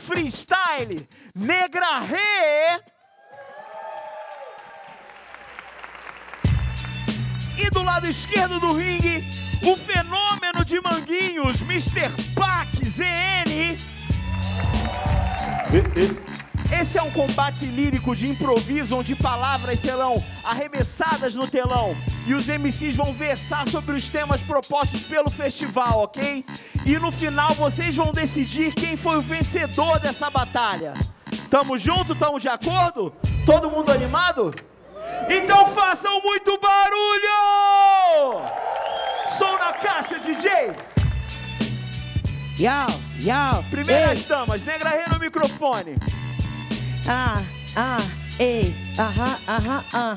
freestyle. Negra Re. E do lado esquerdo do ringue, o fenômeno de Manguinhos, Mr. Pac ZN. Esse é um combate lírico de improviso onde palavras serão arremessadas no telão e os MCs vão versar sobre os temas propostos pelo festival, ok? E no final vocês vão decidir quem foi o vencedor dessa batalha. Tamo junto? Tamo de acordo? Todo mundo animado? Então façam muito barulho! Som na caixa, DJ! Yo, yo, Primeiras ei. damas, negra no microfone ah, ah, ei, aham, aham, ah.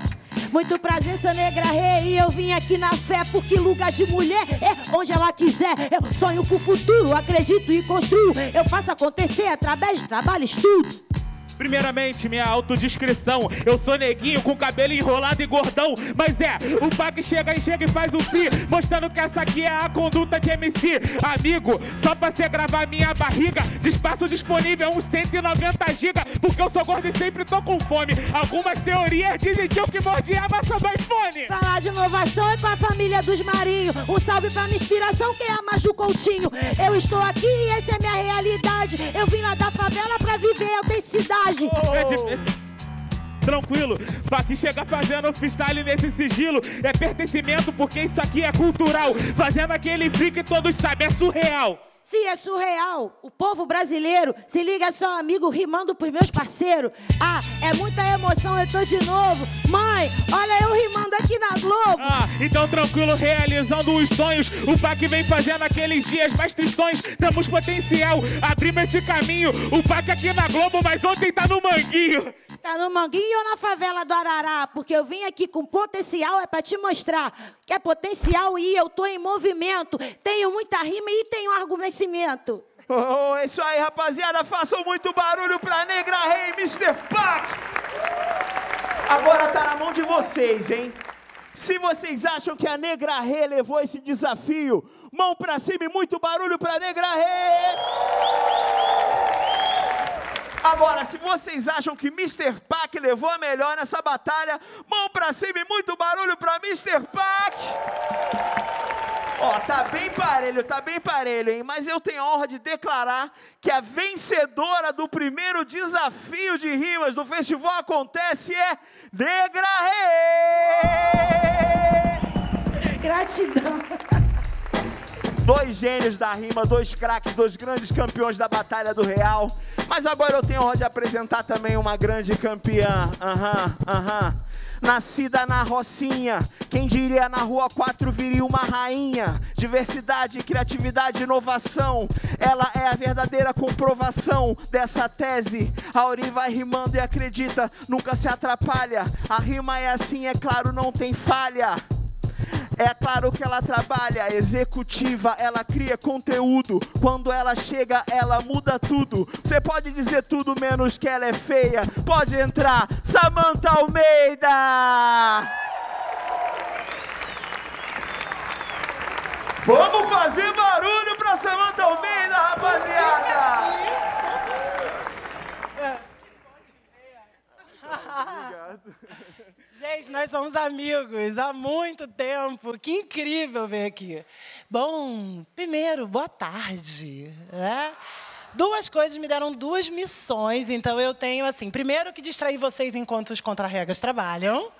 Muito prazer, sou negra rei e eu vim aqui na fé porque lugar de mulher é onde ela quiser. Eu sonho com o futuro, acredito e construo. Eu faço acontecer através de trabalho e estudo. Primeiramente, minha autodescrição. Eu sou neguinho com cabelo enrolado e gordão. Mas é, o Pac chega e chega e faz o fi, mostrando que essa aqui é a conduta de MC. Amigo, só pra você gravar minha barriga, de espaço disponível uns 190 GB, porque eu sou gordo e sempre tô com fome. Algumas teorias dizem que eu que mordiava sobre iPhone. Falar de inovação é com a família dos Marinho. Um salve pra minha inspiração, que é a Maju Coutinho. Eu estou aqui e essa é minha realidade. Eu vim lá da favela pra viver autenticidade hoje. tranquilo. Pra que chegar fazendo freestyle nesse sigilo é pertencimento, porque isso aqui é cultural. Fazendo aquele free que todos sabem, é surreal. Se é surreal, o povo brasileiro se liga só, amigo, rimando pros meus parceiros. Ah, é muita emoção, eu tô de novo. Mãe, olha eu rimando aqui na Globo. Ah, então tranquilo, realizando os sonhos. O PAC vem fazendo aqueles dias mais tristões. Temos potencial, abrimos esse caminho. O PAC aqui na Globo, mas ontem tá no Manguinho. Tá no Manguinho ou na favela do Arará? Porque eu vim aqui com potencial, é pra te mostrar que é potencial e eu tô em movimento. Tenho muita rima e tenho argumento. Oh, é isso aí, rapaziada. Façam muito barulho pra Negra Rei, hey, Mr. Pac! Agora tá na mão de vocês, hein? Se vocês acham que a Negra Rê levou esse desafio, mão para cima e muito barulho para Negra Rê! Agora, se vocês acham que Mr. Pac levou a melhor nessa batalha, mão para cima e muito barulho para Mr. Pac! Ó, tá bem parelho, tá bem parelho, hein? Mas eu tenho a honra de declarar que a vencedora do primeiro desafio de rimas do festival acontece é Negra Rê. Gratidão! Dois gênios da rima, dois craques, dois grandes campeões da Batalha do Real. Mas agora eu tenho a honra de apresentar também uma grande campeã. Aham, uhum, aham. Uhum. Nascida na Rocinha, quem diria na Rua 4 viria uma rainha. Diversidade, criatividade, inovação. Ela é a verdadeira comprovação dessa tese. A Ori vai rimando e acredita, nunca se atrapalha. A rima é assim, é claro, não tem falha. É claro que ela trabalha, executiva, ela cria conteúdo. Quando ela chega, ela muda tudo. Você pode dizer tudo menos que ela é feia. Pode entrar, Samantha Almeida! Vamos fazer barulho pra Samantha Almeida, rapaziada! Obrigado. Gente, nós somos amigos há muito tempo. Que incrível ver aqui. Bom, primeiro, boa tarde. Né? Duas coisas me deram duas missões, então eu tenho assim, primeiro que distrair vocês enquanto os contrarregas trabalham.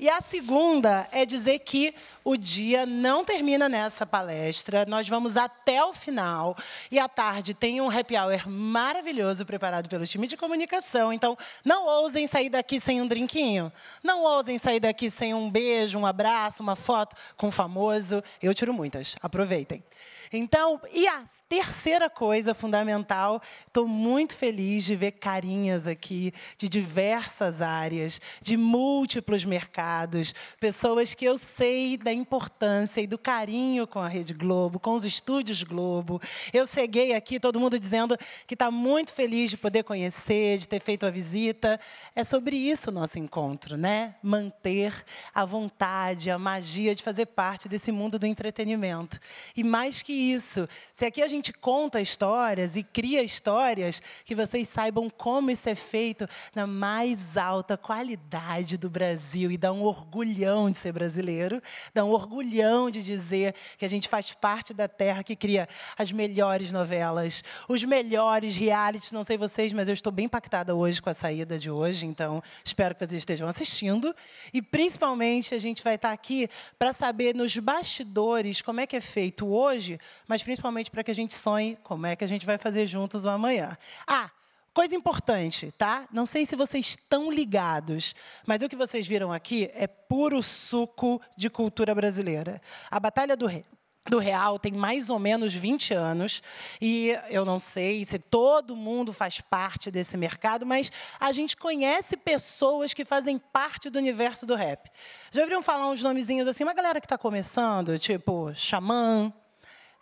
E a segunda é dizer que o dia não termina nessa palestra, nós vamos até o final. E à tarde tem um happy hour maravilhoso preparado pelo time de comunicação. Então, não ousem sair daqui sem um drinquinho. Não ousem sair daqui sem um beijo, um abraço, uma foto com o famoso. Eu tiro muitas. Aproveitem. Então, e a terceira coisa fundamental, estou muito feliz de ver carinhas aqui de diversas áreas, de múltiplos mercados, pessoas que eu sei da importância e do carinho com a Rede Globo, com os estúdios Globo. Eu cheguei aqui, todo mundo dizendo que está muito feliz de poder conhecer, de ter feito a visita. É sobre isso o nosso encontro, né? Manter a vontade, a magia de fazer parte desse mundo do entretenimento. E mais que isso. Se aqui a gente conta histórias e cria histórias, que vocês saibam como isso é feito na mais alta qualidade do Brasil e dá um orgulhão de ser brasileiro, dá um orgulhão de dizer que a gente faz parte da terra que cria as melhores novelas, os melhores realities. Não sei vocês, mas eu estou bem impactada hoje com a saída de hoje, então espero que vocês estejam assistindo. E principalmente a gente vai estar aqui para saber nos bastidores como é que é feito hoje mas principalmente para que a gente sonhe como é que a gente vai fazer juntos o amanhã. Ah, coisa importante, tá? Não sei se vocês estão ligados, mas o que vocês viram aqui é puro suco de cultura brasileira. A Batalha do Rei do Real tem mais ou menos 20 anos e eu não sei se todo mundo faz parte desse mercado, mas a gente conhece pessoas que fazem parte do universo do rap. Já ouviram falar uns nomezinhos assim, uma galera que está começando, tipo Xamã,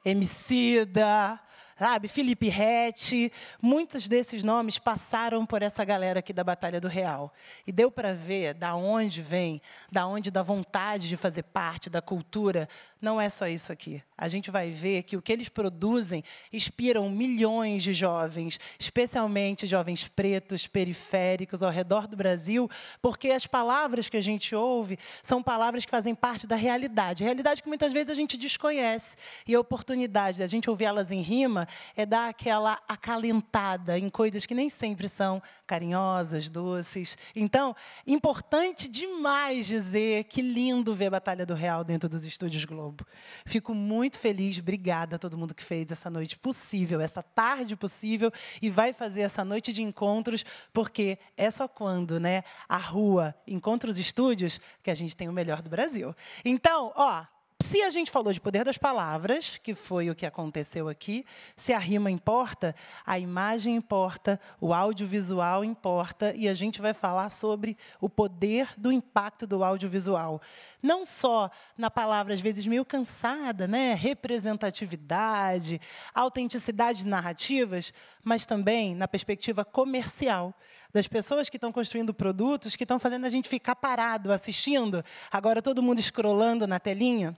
Emicida, sabe? Felipe Rete, muitos desses nomes passaram por essa galera aqui da Batalha do Real. E deu para ver da onde vem, da onde da vontade de fazer parte da cultura, não é só isso aqui. A gente vai ver que o que eles produzem inspiram milhões de jovens, especialmente jovens pretos, periféricos ao redor do Brasil, porque as palavras que a gente ouve são palavras que fazem parte da realidade, realidade que muitas vezes a gente desconhece. E a oportunidade da gente ouvi-las em rima é dar aquela acalentada em coisas que nem sempre são carinhosas, doces. Então, importante demais dizer que lindo ver a Batalha do Real dentro dos estúdios Globo. Fico muito feliz, obrigada a todo mundo que fez essa noite possível, essa tarde possível e vai fazer essa noite de encontros, porque é só quando, né, a rua encontra os estúdios que a gente tem o melhor do Brasil. Então, ó, se a gente falou de poder das palavras, que foi o que aconteceu aqui, se a rima importa, a imagem importa, o audiovisual importa, e a gente vai falar sobre o poder do impacto do audiovisual. Não só na palavra, às vezes, meio cansada, né? representatividade, autenticidade de narrativas, mas também na perspectiva comercial das pessoas que estão construindo produtos que estão fazendo a gente ficar parado assistindo, agora todo mundo escrolando na telinha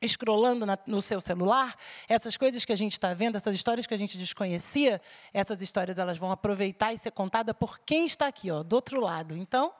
escrolando no seu celular, essas coisas que a gente está vendo, essas histórias que a gente desconhecia, essas histórias elas vão aproveitar e ser contada por quem está aqui, ó, do outro lado. Então,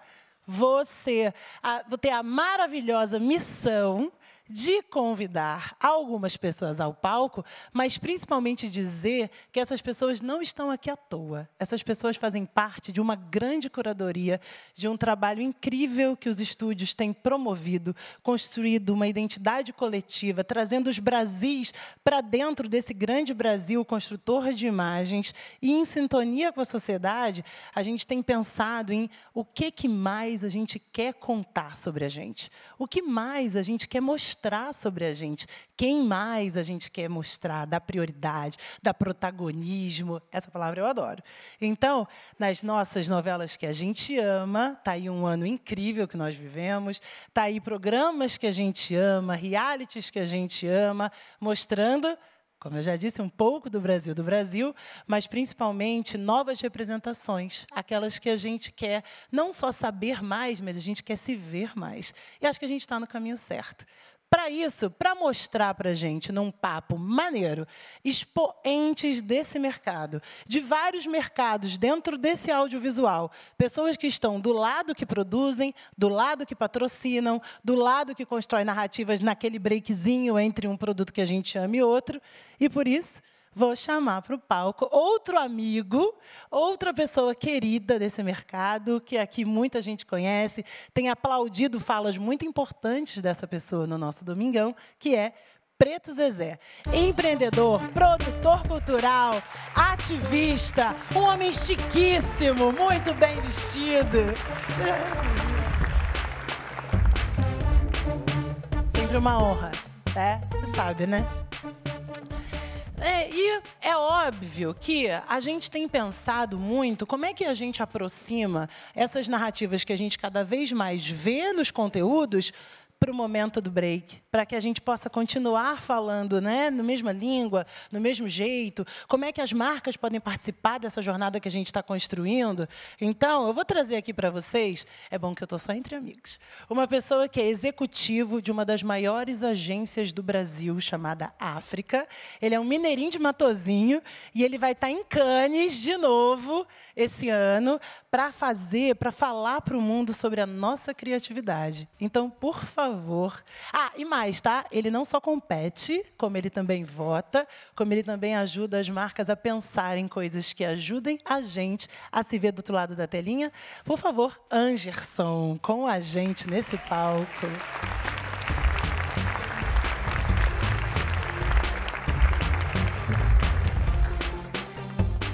você a, ter é a maravilhosa missão de convidar algumas pessoas ao palco, mas principalmente dizer que essas pessoas não estão aqui à toa. Essas pessoas fazem parte de uma grande curadoria, de um trabalho incrível que os estúdios têm promovido, construído uma identidade coletiva, trazendo os Brasis para dentro desse grande Brasil construtor de imagens e em sintonia com a sociedade, a gente tem pensado em o que que mais a gente quer contar sobre a gente, o que mais a gente quer mostrar mostrar sobre a gente, quem mais a gente quer mostrar, dar prioridade, dar protagonismo. Essa palavra eu adoro. Então, nas nossas novelas que a gente ama, tá aí um ano incrível que nós vivemos, tá aí programas que a gente ama, realities que a gente ama, mostrando como eu já disse, um pouco do Brasil do Brasil, mas principalmente novas representações, aquelas que a gente quer não só saber mais, mas a gente quer se ver mais. E acho que a gente está no caminho certo. Para isso, para mostrar para a gente, num papo maneiro, expoentes desse mercado, de vários mercados dentro desse audiovisual, pessoas que estão do lado que produzem, do lado que patrocinam, do lado que constrói narrativas naquele breakzinho entre um produto que a gente ama e outro, e por isso vou chamar para o palco outro amigo, outra pessoa querida desse mercado, que aqui muita gente conhece, tem aplaudido falas muito importantes dessa pessoa no nosso domingão, que é Preto Zezé. Empreendedor, produtor cultural, ativista, um homem chiquíssimo, muito bem vestido. Sempre uma honra, é? Você sabe, né? É, e é óbvio que a gente tem pensado muito como é que a gente aproxima essas narrativas que a gente cada vez mais vê nos conteúdos para o momento do break, para que a gente possa continuar falando né, na mesma língua, no mesmo jeito, como é que as marcas podem participar dessa jornada que a gente está construindo. Então, eu vou trazer aqui para vocês, é bom que eu estou só entre amigos, uma pessoa que é executivo de uma das maiores agências do Brasil, chamada África. Ele é um mineirinho de Matozinho e ele vai estar tá em Cannes de novo esse ano para fazer, para falar para o mundo sobre a nossa criatividade. Então, por favor, favor. Ah, e mais, tá? Ele não só compete, como ele também vota, como ele também ajuda as marcas a pensar em coisas que ajudem a gente a se ver do outro lado da telinha. Por favor, Angerson, com a gente nesse palco.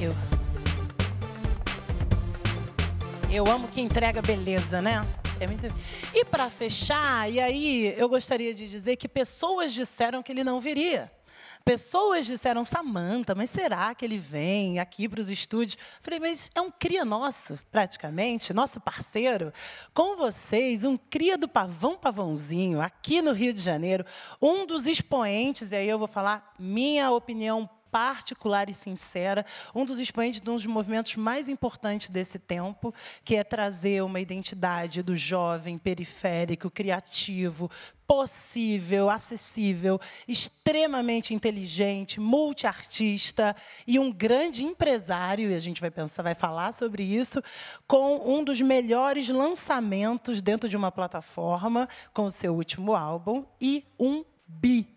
Eu. Eu amo que entrega beleza, né? É E para fechar, e aí eu gostaria de dizer que pessoas disseram que ele não viria. Pessoas disseram, Samanta, mas será que ele vem aqui para os estúdios? Falei, mas é um cria nosso, praticamente, nosso parceiro. Com vocês, um cria do Pavão Pavãozinho, aqui no Rio de Janeiro, um dos expoentes, e aí eu vou falar minha opinião particular e sincera, um dos expoentes de um dos movimentos mais importantes desse tempo, que é trazer uma identidade do jovem periférico, criativo, possível, acessível, extremamente inteligente, multiartista e um grande empresário, e a gente vai pensar, vai falar sobre isso, com um dos melhores lançamentos dentro de uma plataforma, com o seu último álbum e um bi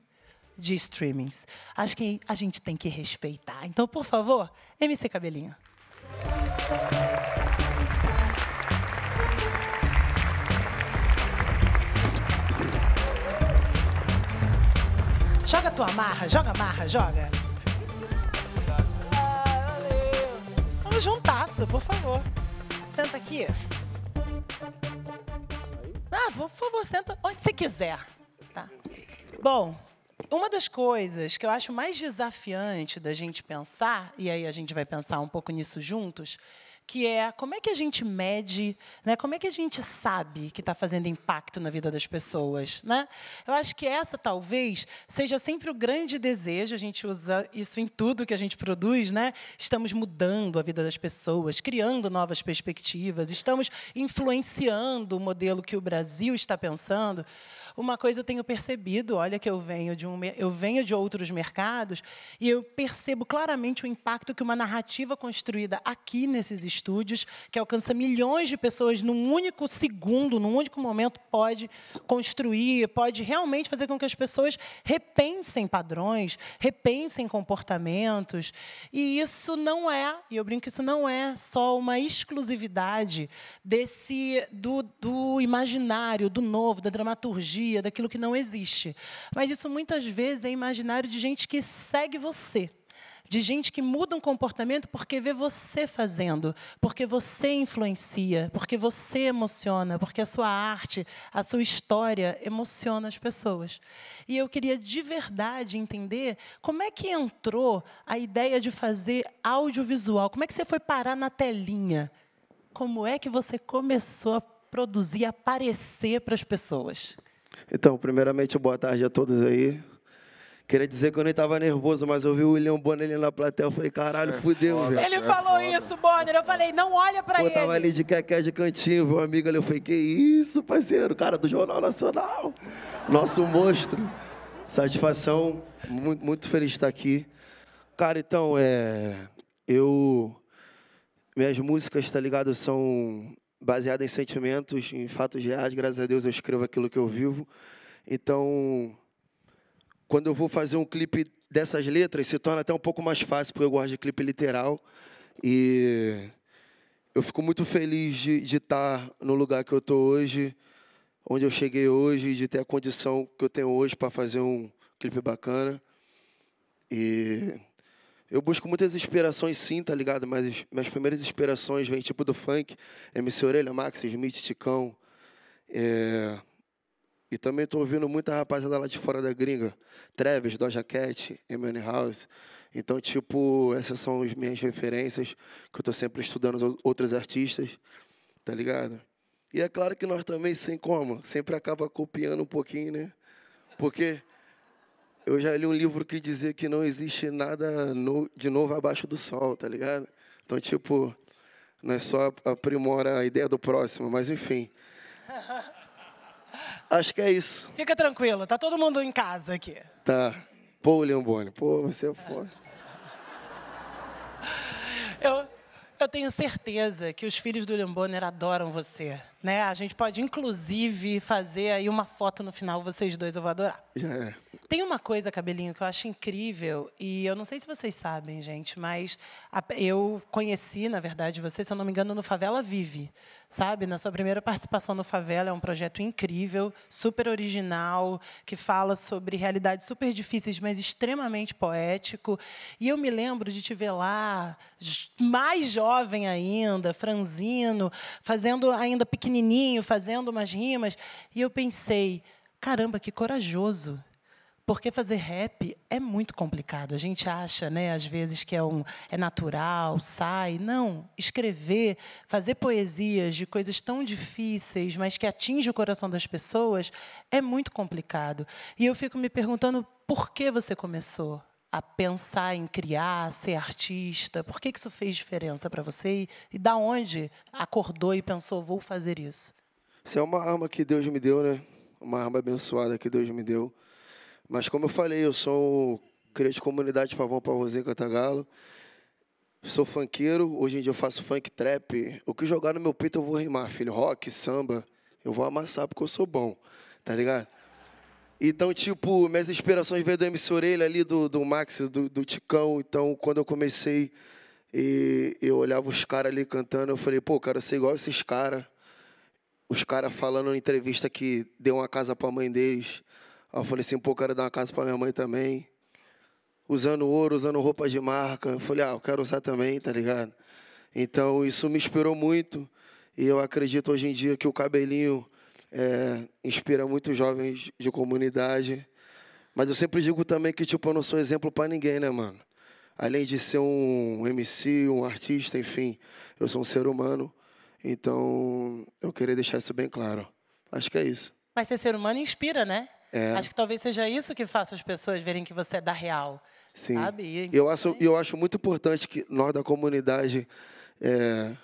de streamings. Acho que a gente tem que respeitar. Então, por favor, MC Cabelinho. Joga tua marra, joga marra, joga. Ah, Vamos juntasso, por favor. Senta aqui. Ah, por favor, senta onde você quiser. Tá. Bom, uma das coisas que eu acho mais desafiante da gente pensar, e aí a gente vai pensar um pouco nisso juntos, que é como é que a gente mede, né? como é que a gente sabe que está fazendo impacto na vida das pessoas. Né? Eu acho que essa, talvez, seja sempre o grande desejo, a gente usa isso em tudo que a gente produz, né? estamos mudando a vida das pessoas, criando novas perspectivas, estamos influenciando o modelo que o Brasil está pensando. Uma coisa eu tenho percebido, olha que eu venho de, um, eu venho de outros mercados, e eu percebo claramente o impacto que uma narrativa construída aqui nesses estúdios, que alcança milhões de pessoas num único segundo, num único momento, pode construir, pode realmente fazer com que as pessoas repensem padrões, repensem comportamentos. E isso não é, e eu brinco que isso não é só uma exclusividade desse do, do imaginário, do novo, da dramaturgia, daquilo que não existe. Mas isso muitas vezes é imaginário de gente que segue você de gente que muda um comportamento porque vê você fazendo, porque você influencia, porque você emociona, porque a sua arte, a sua história emociona as pessoas. E eu queria de verdade entender como é que entrou a ideia de fazer audiovisual, como é que você foi parar na telinha, como é que você começou a produzir, a aparecer para as pessoas. Então, primeiramente, boa tarde a todos aí. Queria dizer que eu nem tava nervoso, mas eu vi o William Bonner ali na plateia, eu falei, caralho, é fudeu, velho. Ele é falou isso, Bonner, eu falei, não olha pra ele. Eu tava ali de quequé de cantinho, viu um amigo ali, eu falei, que isso, parceiro, cara do Jornal Nacional, nosso monstro. Satisfação, muito, muito feliz de estar aqui. Cara, então, é... Eu... Minhas músicas, tá ligado, são baseadas em sentimentos, em fatos reais. Graças a Deus eu escrevo aquilo que eu vivo. Então, quando eu vou fazer um clipe dessas letras, se torna até um pouco mais fácil, porque eu gosto de clipe literal. E eu fico muito feliz de estar no lugar que eu estou hoje, onde eu cheguei hoje, de ter a condição que eu tenho hoje para fazer um clipe bacana. E eu busco muitas inspirações sim, tá ligado? Mas minhas primeiras inspirações vêm tipo do funk, MC Orelha, Max, Smith, Ticão. É... E também estou ouvindo muita rapaziada lá de fora da gringa. Travis, Doja Cat, Eminem House. Então, tipo, essas são as minhas referências, que eu estou sempre estudando outros artistas, tá ligado? E é claro que nós também, sem como, sempre acaba copiando um pouquinho, né? Porque eu já li um livro que dizia que não existe nada no, de novo abaixo do sol, tá ligado? Então, tipo, não é só aprimora a ideia do próximo, mas enfim. Acho que é isso. Fica tranquila, tá todo mundo em casa aqui. Tá. Pô, Bonner, pô, você é foda. Eu, eu tenho certeza que os filhos do Bonner adoram você. Né? A gente pode, inclusive, fazer aí uma foto no final, vocês dois, eu vou adorar. É. Tem uma coisa, Cabelinho, que eu acho incrível, e eu não sei se vocês sabem, gente, mas a, eu conheci, na verdade, você, se eu não me engano, no Favela Vive, sabe? Na sua primeira participação no Favela, é um projeto incrível, super original, que fala sobre realidades super difíceis, mas extremamente poético. E eu me lembro de te ver lá, mais jovem ainda, franzino, fazendo ainda pequenininho, pequenininho, fazendo umas rimas, e eu pensei, caramba, que corajoso. Porque fazer rap é muito complicado. A gente acha, né, às vezes, que é, um, é natural, sai. Não. Escrever, fazer poesias de coisas tão difíceis, mas que atinge o coração das pessoas, é muito complicado. E eu fico me perguntando por que você começou a pensar em criar, ser artista? Por que, que isso fez diferença para você? E, da onde acordou e pensou, vou fazer isso? Isso é uma arma que Deus me deu, né? Uma arma abençoada que Deus me deu. Mas, como eu falei, eu sou criador de comunidade Pavão Pavãozinho Cantagalo. Sou funkeiro, hoje em dia eu faço funk trap. O que jogar no meu peito eu vou rimar, filho. Rock, samba, eu vou amassar porque eu sou bom, tá ligado? Então, tipo, minhas inspirações veio do MC Orelha ali, do, do Max, do, do Ticão. Então, quando eu comecei e eu olhava os caras ali cantando, eu falei, pô, cara, eu ser igual esses caras. Os caras falando na entrevista que deu uma casa pra mãe deles. Aí eu falei assim, pô, quero dar uma casa pra minha mãe também. Usando ouro, usando roupa de marca. Eu falei, ah, eu quero usar também, tá ligado? Então, isso me inspirou muito. E eu acredito hoje em dia que o cabelinho é, inspira muitos jovens de comunidade. Mas eu sempre digo também que, tipo, eu não sou exemplo para ninguém, né, mano? Além de ser um MC, um artista, enfim, eu sou um ser humano. Então, eu queria deixar isso bem claro. Acho que é isso. Mas ser ser humano inspira, né? É. Acho que talvez seja isso que faça as pessoas verem que você é da real. Sim. Sabe? E, eu, acho, é eu acho muito importante que nós da comunidade é,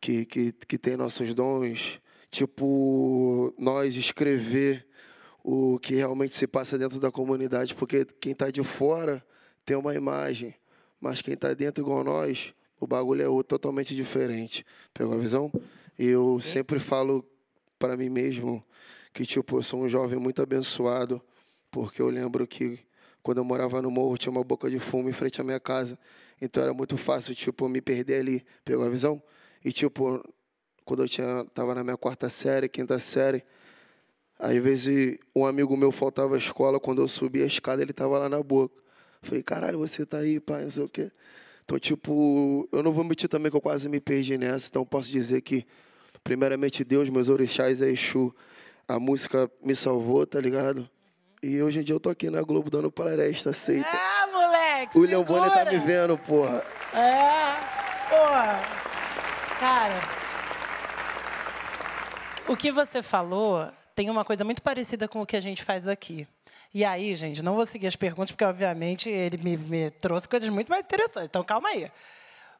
que, que, que tem nossos dons, tipo, nós escrever o que realmente se passa dentro da comunidade, porque quem está de fora tem uma imagem, mas quem está dentro igual nós, o bagulho é totalmente diferente. Pegou tá a visão? Eu sempre falo para mim mesmo que tipo eu sou um jovem muito abençoado, porque eu lembro que quando eu morava no morro tinha uma boca de fumo em frente à minha casa, então era muito fácil tipo me perder ali. Pegou a visão? E tipo quando eu tinha, tava na minha quarta série, quinta série, às vezes um amigo meu faltava a escola, quando eu subia a escada ele tava lá na boca. falei, caralho, você tá aí, pai, não sei o quê. Então, tipo, eu não vou mentir também que eu quase me perdi nessa, então posso dizer que, primeiramente, Deus, meus orixás, é Exu. A música me salvou, tá ligado? E hoje em dia eu tô aqui na Globo dando palestra, aceita. Ah, moleque! O Leon Bonner tá me vendo, porra. É, porra. Cara, o que você falou tem uma coisa muito parecida com o que a gente faz aqui. E aí, gente, não vou seguir as perguntas, porque, obviamente, ele me, me trouxe coisas muito mais interessantes. Então, calma aí.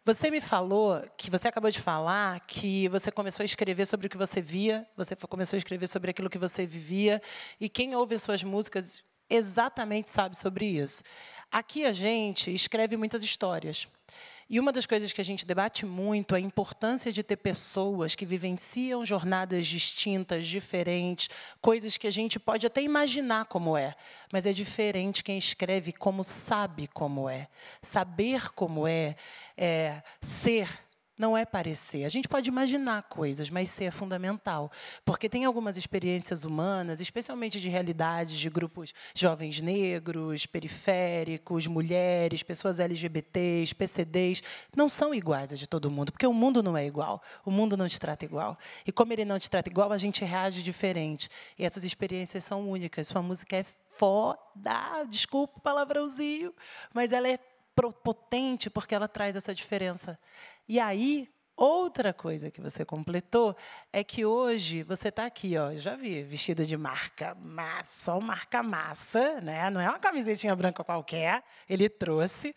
Você me falou que você acabou de falar que você começou a escrever sobre o que você via, você começou a escrever sobre aquilo que você vivia, e quem ouve suas músicas exatamente sabe sobre isso. Aqui a gente escreve muitas histórias. E uma das coisas que a gente debate muito é a importância de ter pessoas que vivenciam jornadas distintas, diferentes, coisas que a gente pode até imaginar como é, mas é diferente quem escreve como sabe como é. Saber como é, é ser não é parecer. A gente pode imaginar coisas, mas ser é fundamental. Porque tem algumas experiências humanas, especialmente de realidades de grupos jovens negros, periféricos, mulheres, pessoas LGBTs, PCDs, não são iguais a de todo mundo, porque o mundo não é igual. O mundo não te trata igual. E como ele não te trata igual, a gente reage diferente. E essas experiências são únicas. Sua música é foda, desculpa o palavrãozinho, mas ela é potente porque ela traz essa diferença. E aí, outra coisa que você completou é que hoje você está aqui, ó, já vi, vestida de marca mas só marca massa, né? Não é uma camisetinha branca qualquer, ele trouxe.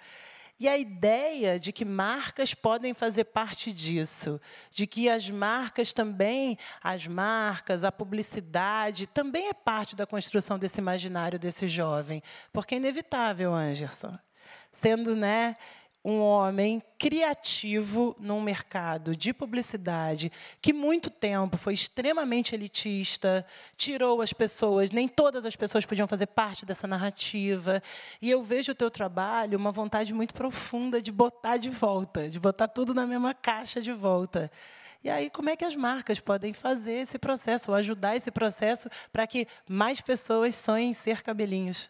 E a ideia de que marcas podem fazer parte disso, de que as marcas também, as marcas, a publicidade, também é parte da construção desse imaginário desse jovem. Porque é inevitável, Anderson sendo né, um homem criativo num mercado de publicidade que muito tempo foi extremamente elitista, tirou as pessoas, nem todas as pessoas podiam fazer parte dessa narrativa. E eu vejo o teu trabalho uma vontade muito profunda de botar de volta, de botar tudo na mesma caixa de volta. E aí, como é que as marcas podem fazer esse processo, ou ajudar esse processo para que mais pessoas sonhem ser cabelinhos?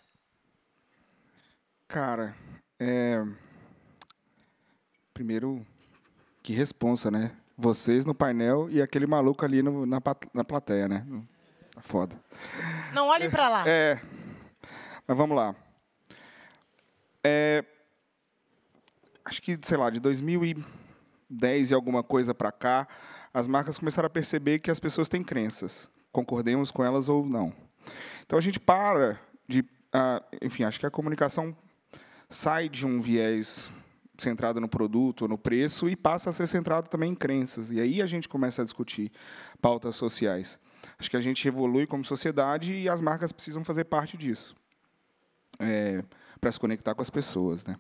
Cara, é, primeiro, que responsa, né? Vocês no painel e aquele maluco ali no, na, na plateia, né? Tá foda. Não olhem para lá. É, mas vamos lá. É, acho que, sei lá, de 2010 e alguma coisa para cá, as marcas começaram a perceber que as pessoas têm crenças, concordemos com elas ou não. Então a gente para de. Ah, enfim, acho que a comunicação sai de um viés centrado no produto, no preço, e passa a ser centrado também em crenças. E aí a gente começa a discutir pautas sociais. Acho que a gente evolui como sociedade e as marcas precisam fazer parte disso é, para se conectar com as pessoas. Né?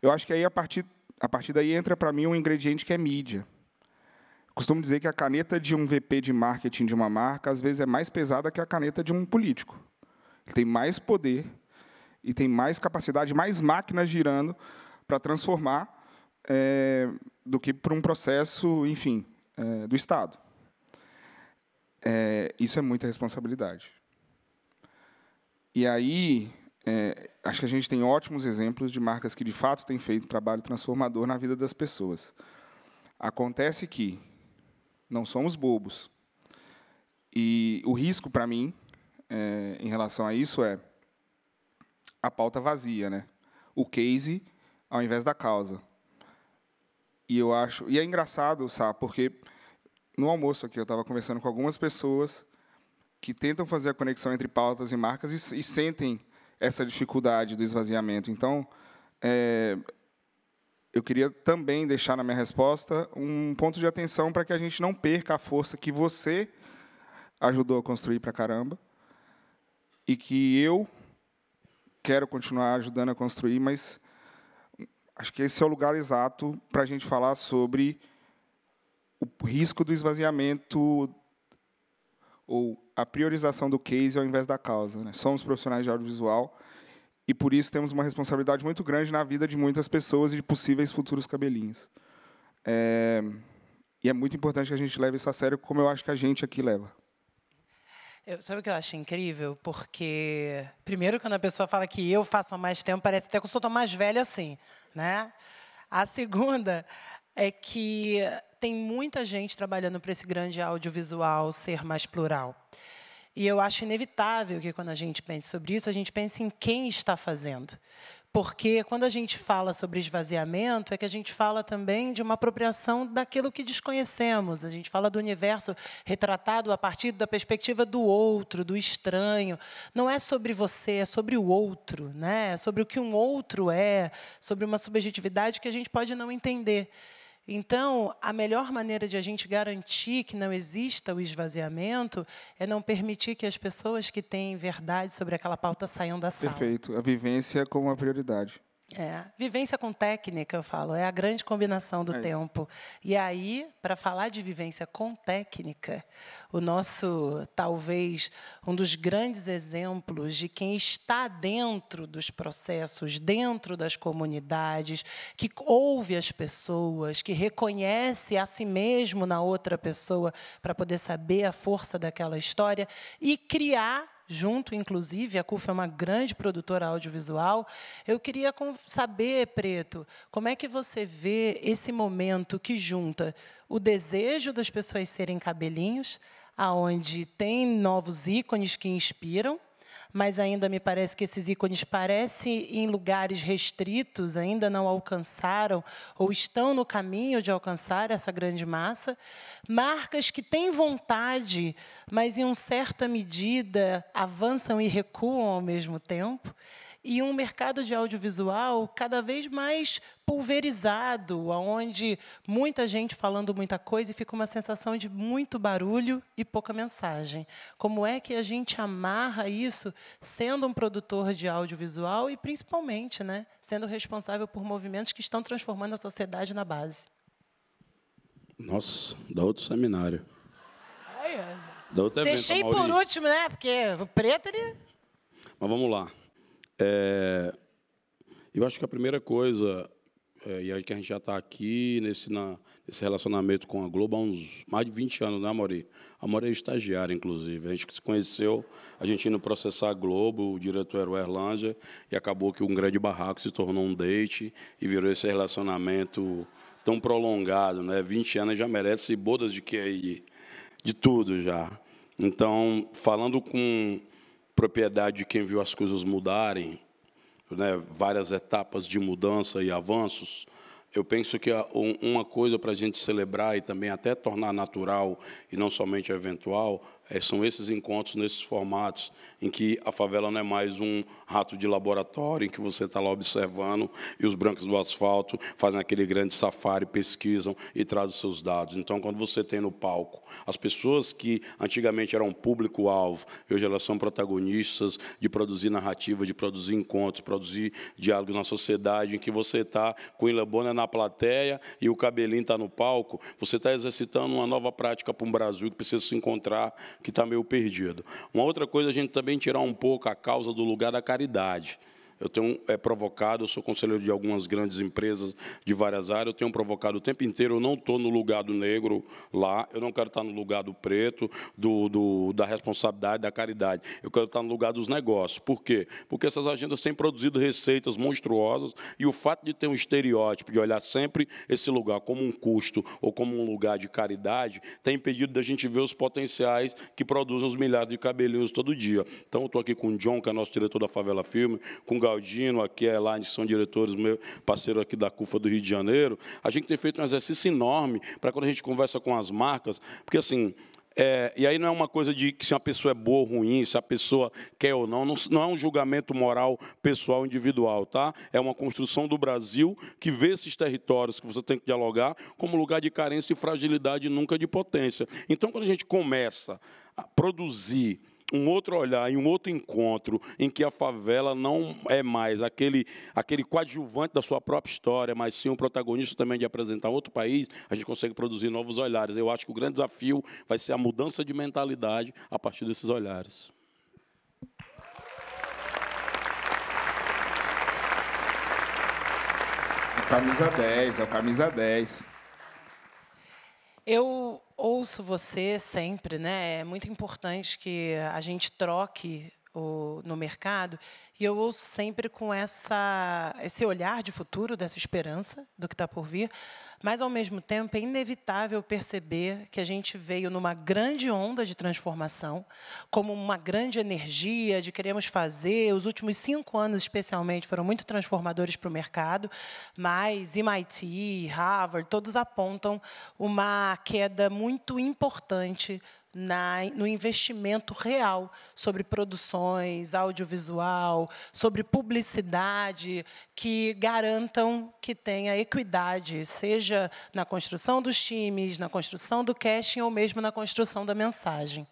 Eu acho que aí a partir, a partir daí entra para mim um ingrediente que é mídia. Costumo dizer que a caneta de um VP de marketing de uma marca às vezes é mais pesada que a caneta de um político. Ele tem mais poder e tem mais capacidade, mais máquinas girando para transformar é, do que por um processo, enfim, é, do Estado. É, isso é muita responsabilidade. E aí, é, acho que a gente tem ótimos exemplos de marcas que, de fato, têm feito trabalho transformador na vida das pessoas. Acontece que não somos bobos. E o risco, para mim, é, em relação a isso, é a pauta vazia, né? O case ao invés da causa. E eu acho, e é engraçado, Sá, porque no almoço aqui eu estava conversando com algumas pessoas que tentam fazer a conexão entre pautas e marcas e, e sentem essa dificuldade do esvaziamento. Então, é, eu queria também deixar na minha resposta um ponto de atenção para que a gente não perca a força que você ajudou a construir para caramba e que eu quero continuar ajudando a construir, mas acho que esse é o lugar exato para a gente falar sobre o risco do esvaziamento ou a priorização do case ao invés da causa. Né? Somos profissionais de audiovisual e, por isso, temos uma responsabilidade muito grande na vida de muitas pessoas e de possíveis futuros cabelinhos. É... E é muito importante que a gente leve isso a sério, como eu acho que a gente aqui leva. Eu, sabe o que eu acho incrível? Porque, primeiro, quando a pessoa fala que eu faço há mais tempo, parece até que eu sou tão mais velha assim. Né? A segunda é que tem muita gente trabalhando para esse grande audiovisual ser mais plural. E eu acho inevitável que, quando a gente pense sobre isso, a gente pense em quem está fazendo. Porque quando a gente fala sobre esvaziamento, é que a gente fala também de uma apropriação daquilo que desconhecemos. A gente fala do universo retratado a partir da perspectiva do outro, do estranho. Não é sobre você, é sobre o outro, né? É sobre o que um outro é, sobre uma subjetividade que a gente pode não entender. Então, a melhor maneira de a gente garantir que não exista o esvaziamento é não permitir que as pessoas que têm verdade sobre aquela pauta saiam da sala. Perfeito. A vivência como a prioridade. É. Vivência com técnica, eu falo, é a grande combinação do é tempo. E aí, para falar de vivência com técnica, o nosso, talvez, um dos grandes exemplos de quem está dentro dos processos, dentro das comunidades, que ouve as pessoas, que reconhece a si mesmo na outra pessoa, para poder saber a força daquela história e criar junto, inclusive, a CUF é uma grande produtora audiovisual. Eu queria saber, Preto, como é que você vê esse momento que junta o desejo das pessoas serem cabelinhos, aonde tem novos ícones que inspiram, mas ainda me parece que esses ícones parecem em lugares restritos, ainda não alcançaram ou estão no caminho de alcançar essa grande massa. Marcas que têm vontade, mas em uma certa medida avançam e recuam ao mesmo tempo e um mercado de audiovisual cada vez mais pulverizado, aonde muita gente falando muita coisa e fica uma sensação de muito barulho e pouca mensagem. Como é que a gente amarra isso sendo um produtor de audiovisual e principalmente, né, sendo responsável por movimentos que estão transformando a sociedade na base? Nossa, dá outro seminário. Ai, Dá outro Deixei evento, por último, né? Porque o preto ele... Mas vamos lá. É, eu acho que a primeira coisa, é, e acho que a gente já está aqui nesse, na, nesse relacionamento com a Globo há uns mais de 20 anos, né, Amori? A Amori é estagiária, inclusive. A gente se conheceu, a gente indo processar a Globo, o diretor era o Erlanger, e acabou que um grande barraco se tornou um date e virou esse relacionamento tão prolongado, né? 20 anos já merece bodas de que de tudo já. Então, falando com propriedade de quem viu as coisas mudarem, né, várias etapas de mudança e avanços, eu penso que uma coisa para a gente celebrar e também até tornar natural e não somente eventual é, são esses encontros nesses formatos em que a favela não é mais um rato de laboratório, em que você está lá observando e os brancos do asfalto fazem aquele grande safari, pesquisam e trazem seus dados. Então, quando você tem no palco as pessoas que antigamente eram público-alvo, hoje elas são protagonistas de produzir narrativa, de produzir encontros, produzir diálogos na sociedade, em que você está com o Ilabona na plateia e o cabelinho está no palco, você está exercitando uma nova prática para um Brasil que precisa se encontrar que está meio perdido. Uma outra coisa, a gente também tirar um pouco a causa do lugar da caridade eu tenho é, provocado, eu sou conselheiro de algumas grandes empresas de várias áreas, eu tenho provocado o tempo inteiro, eu não estou no lugar do negro lá, eu não quero estar tá no lugar do preto, do, do, da responsabilidade, da caridade. Eu quero estar tá no lugar dos negócios. Por quê? Porque essas agendas têm produzido receitas monstruosas e o fato de ter um estereótipo, de olhar sempre esse lugar como um custo ou como um lugar de caridade, tem impedido da gente ver os potenciais que produzem os milhares de cabelinhos todo dia. Então, eu estou aqui com o John, que é nosso diretor da Favela Filme, com o Galdino, aqui é lá são diretores, meu parceiro aqui da CUFA do Rio de Janeiro, a gente tem feito um exercício enorme para quando a gente conversa com as marcas, porque assim. É, e aí não é uma coisa de que se uma pessoa é boa ou ruim, se a pessoa quer ou não, não, não é um julgamento moral pessoal individual, tá? É uma construção do Brasil que vê esses territórios que você tem que dialogar como lugar de carência e fragilidade e nunca de potência. Então, quando a gente começa a produzir um outro olhar e um outro encontro em que a favela não é mais aquele, aquele coadjuvante da sua própria história, mas sim um protagonista também de apresentar outro país, a gente consegue produzir novos olhares. Eu acho que o grande desafio vai ser a mudança de mentalidade a partir desses olhares. Camisa 10, é o camisa 10. Eu ouço você sempre, né? É muito importante que a gente troque o, no mercado, e eu ouço sempre com essa, esse olhar de futuro, dessa esperança do que está por vir, mas, ao mesmo tempo, é inevitável perceber que a gente veio numa grande onda de transformação, como uma grande energia de queremos fazer. Os últimos cinco anos, especialmente, foram muito transformadores para o mercado, mas MIT, Harvard, todos apontam uma queda muito importante na, no investimento real sobre produções, audiovisual, sobre publicidade, que garantam que tenha equidade, seja na construção dos times, na construção do casting ou mesmo na construção da mensagem.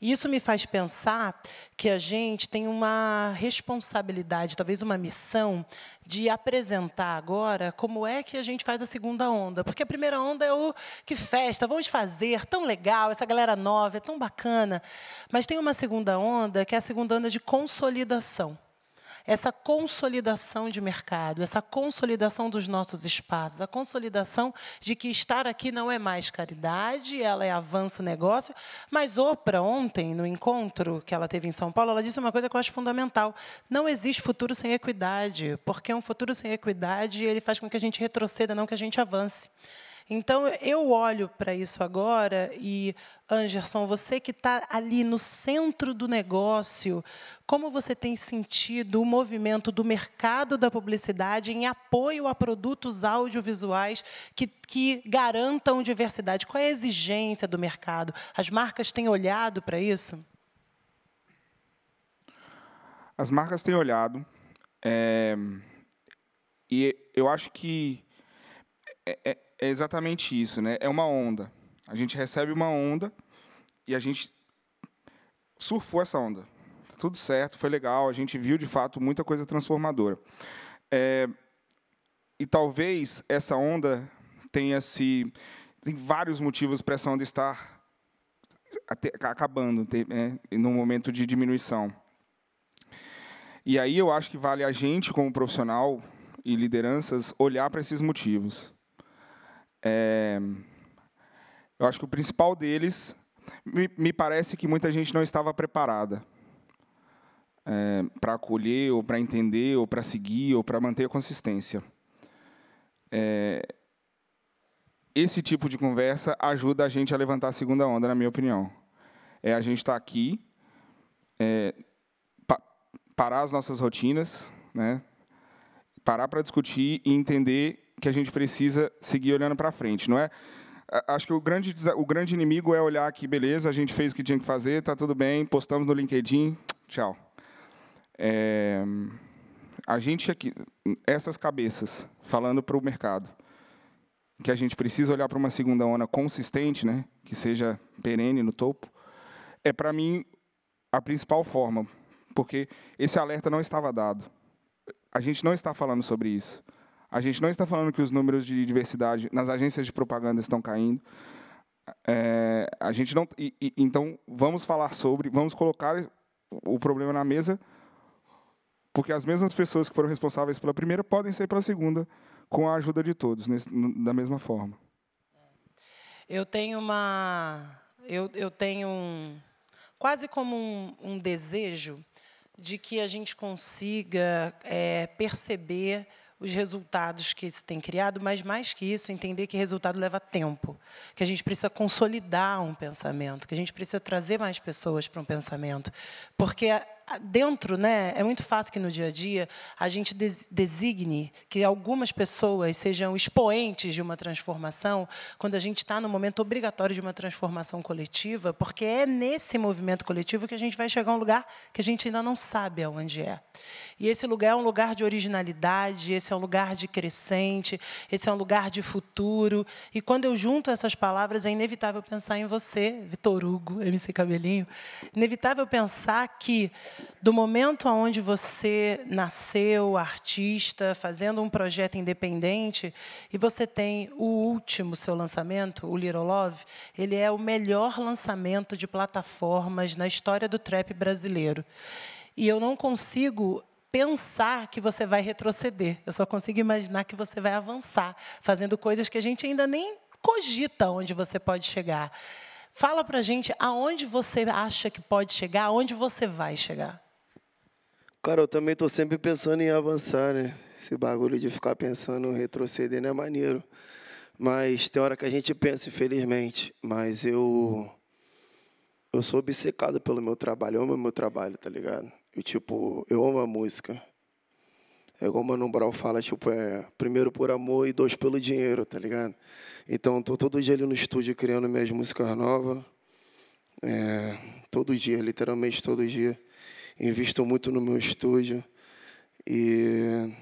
E isso me faz pensar que a gente tem uma responsabilidade, talvez uma missão, de apresentar agora como é que a gente faz a segunda onda. Porque a primeira onda é o que festa, vamos fazer, tão legal, essa galera nova, é tão bacana. Mas tem uma segunda onda, que é a segunda onda de consolidação essa consolidação de mercado, essa consolidação dos nossos espaços, a consolidação de que estar aqui não é mais caridade, ela é avanço negócio. Mas Oprah, ontem, no encontro que ela teve em São Paulo, ela disse uma coisa que eu acho fundamental: não existe futuro sem equidade, porque um futuro sem equidade ele faz com que a gente retroceda, não que a gente avance. Então, eu olho para isso agora e, Anderson, você que está ali no centro do negócio, como você tem sentido o movimento do mercado da publicidade em apoio a produtos audiovisuais que, que garantam diversidade? Qual é a exigência do mercado? As marcas têm olhado para isso? As marcas têm olhado. É, e eu acho que é, é, é, exatamente isso, né? É uma onda. A gente recebe uma onda e a gente surfou essa onda. Tá tudo certo, foi legal, a gente viu de fato muita coisa transformadora. É, e talvez essa onda tenha se. Tem vários motivos para essa onda estar acabando, né, num momento de diminuição. E aí eu acho que vale a gente, como profissional e lideranças, olhar para esses motivos. É, eu acho que o principal deles, me, me, parece que muita gente não estava preparada é, para acolher, ou para entender, ou para seguir, ou para manter a consistência. É, esse tipo de conversa ajuda a gente a levantar a segunda onda, na minha opinião. É a gente estar tá aqui, é, pa parar as nossas rotinas, né? parar para discutir e entender que a gente precisa seguir olhando para frente, não é? Acho que o grande, o grande inimigo é olhar que, beleza, a gente fez o que tinha que fazer, está tudo bem, postamos no LinkedIn, tchau. É, a gente aqui, essas cabeças, falando para o mercado, que a gente precisa olhar para uma segunda onda consistente, né, que seja perene no topo, é para mim a principal forma, porque esse alerta não estava dado. A gente não está falando sobre isso. A gente não está falando que os números de diversidade nas agências de propaganda estão caindo. É, a gente não. E, e, então, vamos falar sobre, vamos colocar o problema na mesa, porque as mesmas pessoas que foram responsáveis pela primeira podem ser pela segunda, com a ajuda de todos, nesse, da mesma forma. Eu tenho uma. Eu, eu tenho um, quase como um, um desejo de que a gente consiga é, perceber os resultados que se tem criado, mas mais que isso, entender que resultado leva tempo, que a gente precisa consolidar um pensamento, que a gente precisa trazer mais pessoas para um pensamento, porque dentro, né, é muito fácil que no dia a dia a gente designe que algumas pessoas sejam expoentes de uma transformação, quando a gente está no momento obrigatório de uma transformação coletiva, porque é nesse movimento coletivo que a gente vai chegar a um lugar que a gente ainda não sabe aonde é. E esse lugar é um lugar de originalidade, esse é um lugar de crescente, esse é um lugar de futuro. E quando eu junto essas palavras, é inevitável pensar em você, Vitor Hugo, MC Cabelinho, inevitável pensar que do momento onde você nasceu artista, fazendo um projeto independente, e você tem o último seu lançamento, o Little Love, ele é o melhor lançamento de plataformas na história do trap brasileiro. E eu não consigo pensar que você vai retroceder. Eu só consigo imaginar que você vai avançar, fazendo coisas que a gente ainda nem cogita onde você pode chegar. Fala para a gente aonde você acha que pode chegar, aonde você vai chegar. Cara, eu também estou sempre pensando em avançar, né? Esse bagulho de ficar pensando retroceder não é maneiro. Mas tem hora que a gente pensa, infelizmente. Mas eu. Eu sou obcecado pelo meu trabalho. Eu amo meu trabalho, tá ligado? Eu, tipo, eu amo a música. É igual o Mano Brown fala, tipo, é primeiro por amor e dois pelo dinheiro, tá ligado? Então, tô todo dia ali no estúdio criando minhas músicas novas. É, todo dia, literalmente todo dia. Invisto muito no meu estúdio. E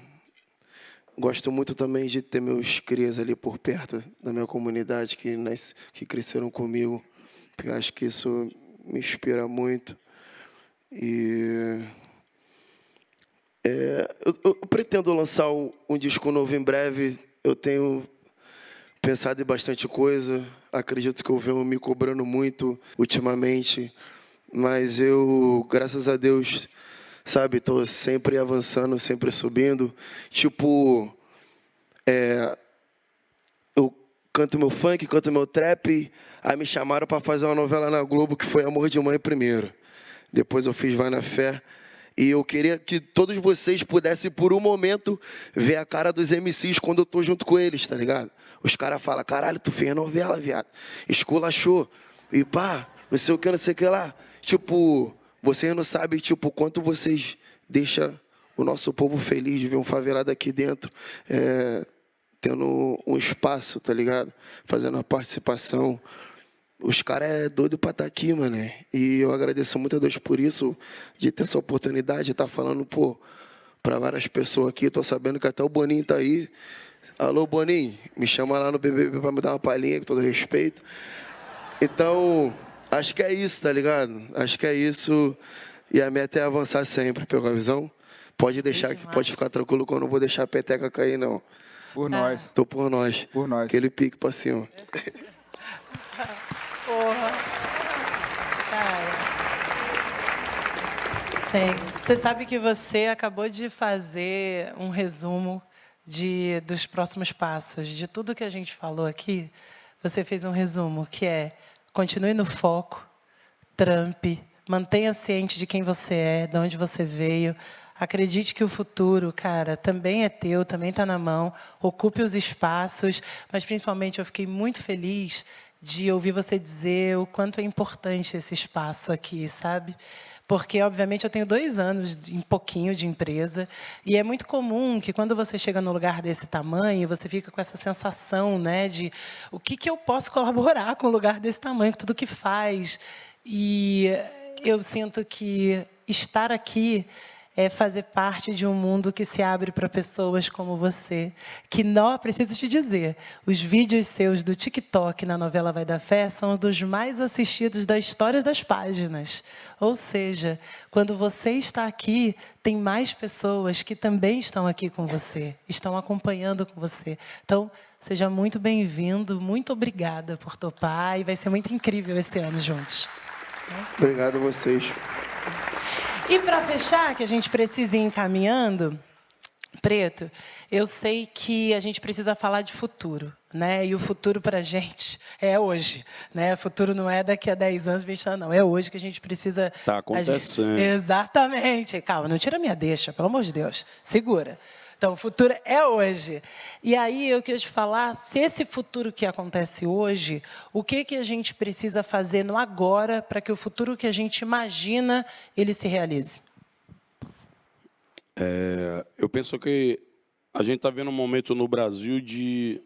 gosto muito também de ter meus crias ali por perto da minha comunidade, que, nas, que cresceram comigo. Porque acho que isso me inspira muito. E é, eu, eu, pretendo lançar um, um, disco novo em breve. Eu tenho pensado em bastante coisa. Acredito que eu venho me cobrando muito ultimamente, mas eu, graças a Deus, sabe, estou sempre avançando, sempre subindo. Tipo, é, eu canto meu funk, canto meu trap. Aí me chamaram para fazer uma novela na Globo que foi Amor de Mãe primeiro. Depois eu fiz Vai na Fé. E eu queria que todos vocês pudessem, por um momento, ver a cara dos MCs quando eu tô junto com eles, tá ligado? Os caras falam, caralho, tu fez novela, viado. Esculachou. E pá, não sei o que, não sei o que lá. Tipo, vocês não sabem, tipo, quanto vocês deixam o nosso povo feliz de ver um favelado aqui dentro. É, tendo um espaço, tá ligado? Fazendo a participação os caras é doido para estar tá aqui, mano. E eu agradeço muito a Deus por isso, de ter essa oportunidade de tá estar falando, pô, para várias pessoas aqui. Tô sabendo que até o Boninho tá aí. Alô, Boninho, me chama lá no BBB para me dar uma palhinha, com todo respeito. Então, acho que é isso, tá ligado? Acho que é isso. E a meta é avançar sempre, pegou a visão? Pode deixar, que pode ficar tranquilo que eu não vou deixar a peteca cair, não. Por nós. Tô por nós. Por nós. Aquele pique pra cima. Porra. Cara. Sim. Você sabe que você acabou de fazer um resumo de, dos próximos passos, de tudo que a gente falou aqui. Você fez um resumo que é continue no foco, trampe, mantenha ciente de quem você é, de onde você veio, Acredite que o futuro, cara, também é teu, também está na mão. Ocupe os espaços, mas principalmente eu fiquei muito feliz de ouvir você dizer o quanto é importante esse espaço aqui, sabe? Porque, obviamente, eu tenho dois anos em um pouquinho de empresa, e é muito comum que quando você chega num lugar desse tamanho, você fica com essa sensação né, de o que, que eu posso colaborar com um lugar desse tamanho, com tudo que faz. E eu sinto que estar aqui é fazer parte de um mundo que se abre para pessoas como você, que não preciso te dizer, os vídeos seus do TikTok na novela Vai da Fé são dos mais assistidos da história das páginas. Ou seja, quando você está aqui, tem mais pessoas que também estão aqui com você, estão acompanhando com você. Então, seja muito bem-vindo, muito obrigada por topar e vai ser muito incrível esse ano juntos. Obrigado a vocês. E para fechar, que a gente precisa ir encaminhando, Preto, eu sei que a gente precisa falar de futuro, né? E o futuro para a gente é hoje, né? O futuro não é daqui a 10 anos, 20 anos, não. É hoje que a gente precisa... Está acontecendo. Gente... Exatamente. Calma, não tira minha deixa, pelo amor de Deus. Segura. Então, o futuro é hoje. E aí eu queria te falar, se esse futuro que acontece hoje, o que, que a gente precisa fazer no agora para que o futuro que a gente imagina, ele se realize? É, eu penso que a gente está vendo um momento no Brasil de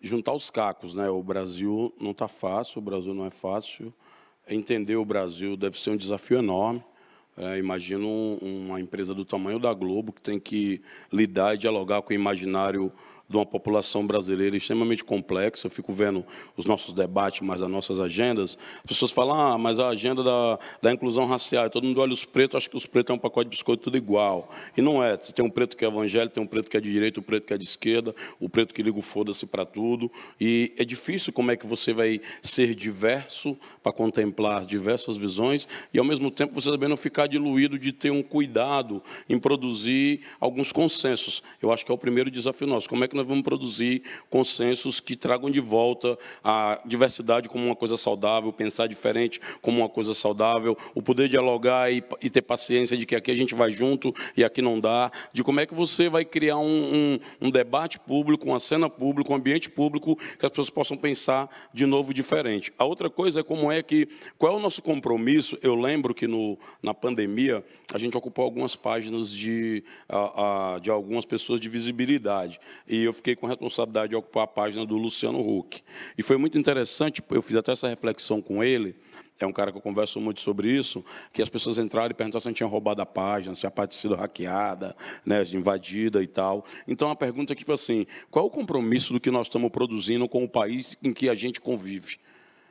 juntar os cacos, né? O Brasil não está fácil, o Brasil não é fácil. Entender o Brasil deve ser um desafio enorme. É, imagino uma empresa do tamanho da Globo que tem que lidar e dialogar com o imaginário de uma população brasileira extremamente complexa. Eu fico vendo os nossos debates, mas as nossas agendas. As pessoas falam, ah, mas a agenda da, da inclusão racial, todo mundo olha os pretos, acha que os pretos é um pacote de biscoito tudo igual. E não é. Você tem um preto que é evangélico, tem um preto que é de direita, um preto que é de esquerda, o preto que liga o foda-se para tudo. E é difícil como é que você vai ser diverso para contemplar diversas visões e, ao mesmo tempo, você também não ficar diluído de ter um cuidado em produzir alguns consensos. Eu acho que é o primeiro desafio nosso. Como é que que nós vamos produzir consensos que tragam de volta a diversidade como uma coisa saudável, pensar diferente como uma coisa saudável, o poder dialogar e, e ter paciência de que aqui a gente vai junto e aqui não dá, de como é que você vai criar um, um, um debate público, uma cena pública, um ambiente público que as pessoas possam pensar de novo diferente. A outra coisa é como é que, qual é o nosso compromisso? Eu lembro que no, na pandemia a gente ocupou algumas páginas de, a, a, de algumas pessoas de visibilidade. E eu fiquei com a responsabilidade de ocupar a página do Luciano Huck. E foi muito interessante, eu fiz até essa reflexão com ele, é um cara que eu converso muito sobre isso, que as pessoas entraram e perguntaram se a gente tinha roubado a página, se a página tinha sido hackeada, né, invadida e tal. Então, a pergunta é tipo assim, qual é o compromisso do que nós estamos produzindo com o país em que a gente convive?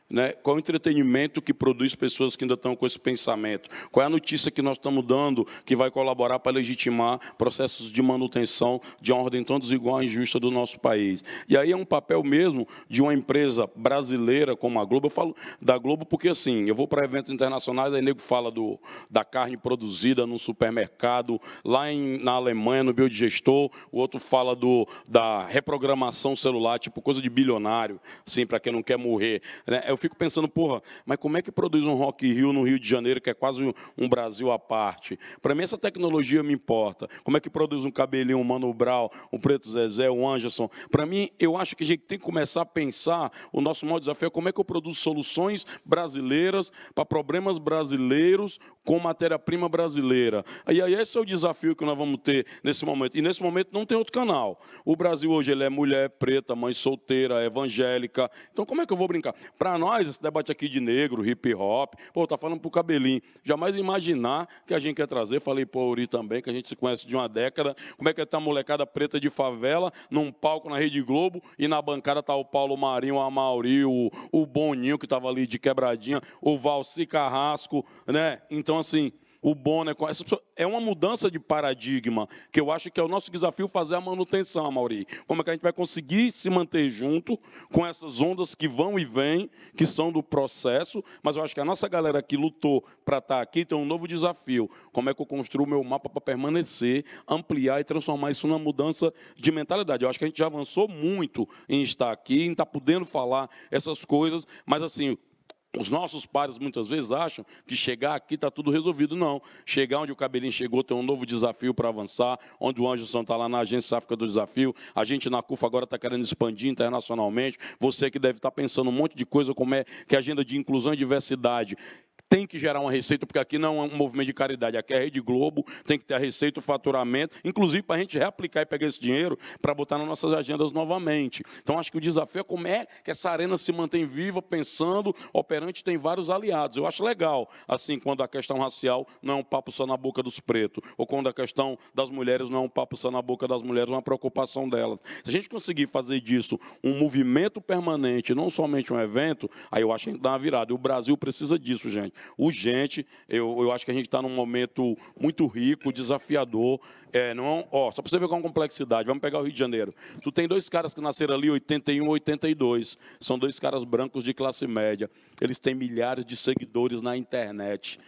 Né? Qual o entretenimento que produz pessoas que ainda estão com esse pensamento? Qual é a notícia que nós estamos dando que vai colaborar para legitimar processos de manutenção de uma ordem tão desigual e injusta do nosso país? E aí é um papel mesmo de uma empresa brasileira como a Globo. Eu falo da Globo porque, assim, eu vou para eventos internacionais, aí nego fala do, da carne produzida num supermercado, lá em, na Alemanha, no biodigestor, o outro fala do, da reprogramação celular, tipo coisa de bilionário, assim, para quem não quer morrer. Né? É eu fico pensando, porra, mas como é que produz um Rock Rio no Rio de Janeiro, que é quase um, um Brasil à parte? Para mim, essa tecnologia me importa. Como é que produz um Cabelinho, um Mano Brau, um Preto Zezé, um Anderson? Para mim, eu acho que a gente tem que começar a pensar, o nosso maior desafio é como é que eu produzo soluções brasileiras para problemas brasileiros com matéria-prima brasileira. E aí esse é o desafio que nós vamos ter nesse momento. E nesse momento não tem outro canal. O Brasil hoje ele é mulher preta, mãe solteira, evangélica. Então como é que eu vou brincar? Para nós esse debate aqui de negro, hip hop. Pô, tá falando pro cabelinho. Jamais imaginar que a gente quer trazer, falei pro Uri também, que a gente se conhece de uma década. Como é que é tá tá molecada preta de favela num palco na Rede Globo e na bancada tá o Paulo Marinho, o Amauri, o, o Boninho que tava ali de quebradinha, o Valci Carrasco, né? Então assim, o Bonner. Né? É uma mudança de paradigma que eu acho que é o nosso desafio fazer a manutenção, Mauri. Como é que a gente vai conseguir se manter junto com essas ondas que vão e vêm, que são do processo, mas eu acho que a nossa galera que lutou para estar tá aqui tem um novo desafio. Como é que eu construo meu mapa para permanecer, ampliar e transformar isso numa mudança de mentalidade? Eu acho que a gente já avançou muito em estar aqui, em estar tá podendo falar essas coisas, mas assim, os nossos pares muitas vezes acham que chegar aqui está tudo resolvido. Não. Chegar onde o cabelinho chegou tem um novo desafio para avançar, onde o Anderson está lá na Agência África do Desafio, a gente na CUFA agora está querendo expandir internacionalmente. Você que deve estar tá pensando um monte de coisa, como é que a agenda de inclusão e diversidade tem que gerar uma receita, porque aqui não é um movimento de caridade, aqui é a Rede Globo, tem que ter a receita, o faturamento, inclusive para a gente reaplicar e pegar esse dinheiro para botar nas nossas agendas novamente. Então, acho que o desafio é como é que essa arena se mantém viva, pensando, operante, tem vários aliados. Eu acho legal, assim, quando a questão racial não é um papo só na boca dos pretos, ou quando a questão das mulheres não é um papo só na boca das mulheres, uma preocupação delas. Se a gente conseguir fazer disso um movimento permanente, não somente um evento, aí eu acho que dá uma virada. E o Brasil precisa disso, gente urgente. Eu, eu acho que a gente está num momento muito rico, desafiador. É, não, ó, só para você ver com é a complexidade, vamos pegar o Rio de Janeiro. Tu tem dois caras que nasceram ali, 81 82. São dois caras brancos de classe média. Eles têm milhares de seguidores na internet.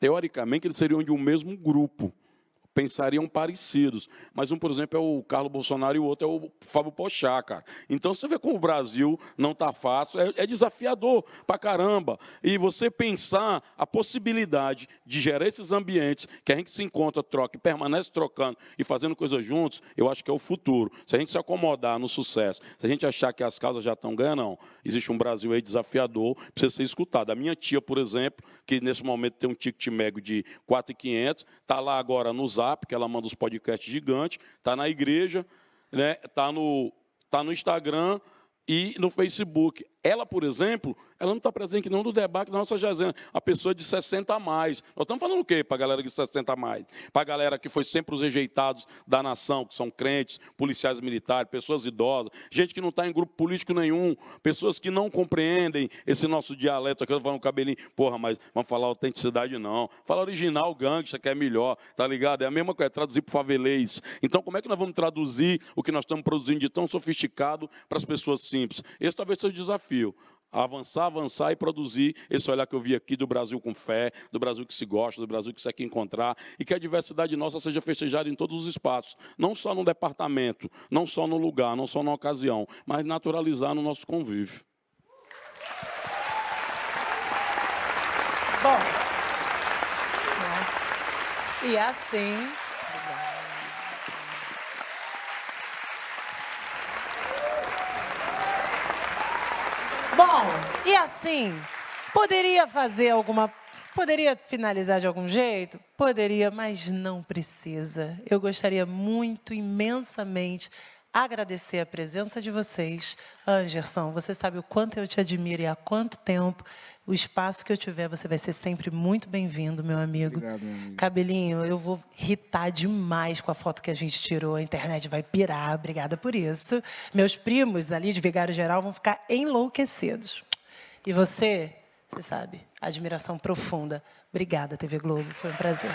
Teoricamente, eles seriam de um mesmo grupo pensariam parecidos. Mas um, por exemplo, é o Carlos Bolsonaro e o outro é o Fábio Pochá, cara. Então você vê como o Brasil não está fácil, é, é desafiador para caramba. E você pensar a possibilidade de gerar esses ambientes que a gente se encontra, troca e permanece trocando e fazendo coisas juntos, eu acho que é o futuro. Se a gente se acomodar no sucesso, se a gente achar que as casas já estão ganhando, não. Existe um Brasil aí desafiador, precisa ser escutado. A minha tia, por exemplo, que nesse momento tem um ticket médio de 4.500, está lá agora nos WhatsApp, que ela manda os podcasts gigantes, está na igreja, está né? Tá no, tá no Instagram e no Facebook. Ela, por exemplo, ela não está presente não do debate da nossa jazena. A pessoa de 60 a mais. Nós estamos falando o quê para a galera de 60 a mais? Para a galera que foi sempre os rejeitados da nação, que são crentes, policiais militares, pessoas idosas, gente que não está em grupo político nenhum, pessoas que não compreendem esse nosso dialeto. Aqui vão falo cabelinho, porra, mas vamos falar autenticidade não. Fala original, gangsta, que é melhor, tá ligado? É a mesma coisa, é traduzir para favelês. Então, como é que nós vamos traduzir o que nós estamos produzindo de tão sofisticado para as pessoas simples? Esse talvez seja o desafio desafio. Avançar, avançar e produzir esse olhar que eu vi aqui do Brasil com fé, do Brasil que se gosta, do Brasil que se quer encontrar, e que a diversidade nossa seja festejada em todos os espaços, não só no departamento, não só no lugar, não só na ocasião, mas naturalizar no nosso convívio. Bom, e assim Bom, e assim, poderia fazer alguma. Poderia finalizar de algum jeito? Poderia, mas não precisa. Eu gostaria muito, imensamente, agradecer a presença de vocês. Anderson, você sabe o quanto eu te admiro e há quanto tempo. O espaço que eu tiver, você vai ser sempre muito bem-vindo, meu amigo. Obrigado, meu amigo. Cabelinho, eu vou irritar demais com a foto que a gente tirou. A internet vai pirar. Obrigada por isso. Meus primos ali de Vigário Geral vão ficar enlouquecidos. E você, você sabe, admiração profunda. Obrigada, TV Globo. Foi um prazer.